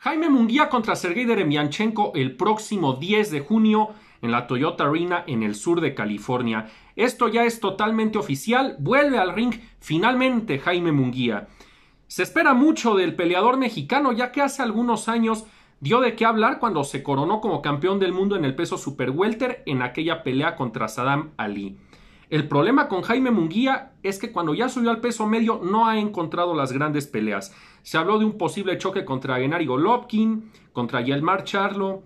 Jaime Munguía contra Sergei Deremianchenko el próximo 10 de junio en la Toyota Arena en el sur de California. Esto ya es totalmente oficial, vuelve al ring finalmente Jaime Munguía. Se espera mucho del peleador mexicano ya que hace algunos años dio de qué hablar cuando se coronó como campeón del mundo en el peso super welter en aquella pelea contra Saddam Ali. El problema con Jaime Munguía es que cuando ya subió al peso medio no ha encontrado las grandes peleas. Se habló de un posible choque contra Genari Golovkin, contra Yelmar Charlo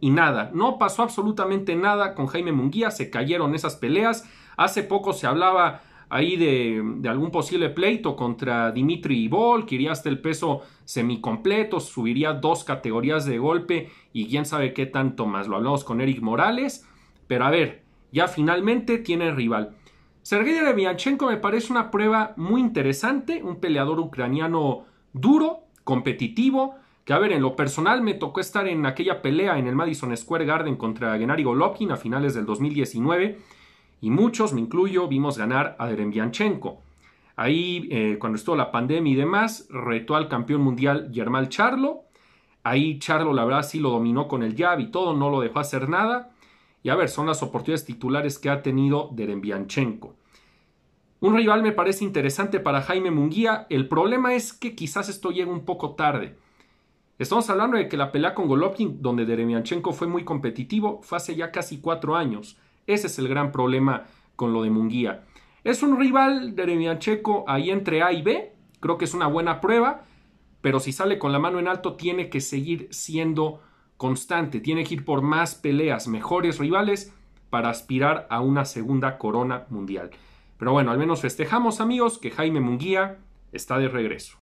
y nada. No pasó absolutamente nada con Jaime Munguía, se cayeron esas peleas. Hace poco se hablaba ahí de, de algún posible pleito contra Dimitri Ibol, que iría hasta el peso semicompleto, subiría dos categorías de golpe y quién sabe qué tanto más. Lo hablamos con Eric Morales, pero a ver, ya finalmente tiene rival. Sergei Derevyanchenko me parece una prueba muy interesante, un peleador ucraniano duro, competitivo, que a ver, en lo personal me tocó estar en aquella pelea en el Madison Square Garden contra Gennady Golovkin a finales del 2019 y muchos, me incluyo, vimos ganar a Derevyanchenko... Ahí, eh, cuando estuvo la pandemia y demás, retó al campeón mundial Germán Charlo. Ahí Charlo, la verdad, sí lo dominó con el jab y todo, no lo dejó hacer nada. Y a ver, son las oportunidades titulares que ha tenido Derenbianchenko. Un rival me parece interesante para Jaime Munguía. El problema es que quizás esto llegue un poco tarde. Estamos hablando de que la pelea con Golovkin, donde Derenbianchenko fue muy competitivo, fue hace ya casi cuatro años. Ese es el gran problema con lo de Munguía. Es un rival Derenbianchenko ahí entre A y B. Creo que es una buena prueba, pero si sale con la mano en alto, tiene que seguir siendo constante, tiene que ir por más peleas, mejores rivales para aspirar a una segunda corona mundial. Pero bueno, al menos festejamos amigos que Jaime Munguía está de regreso.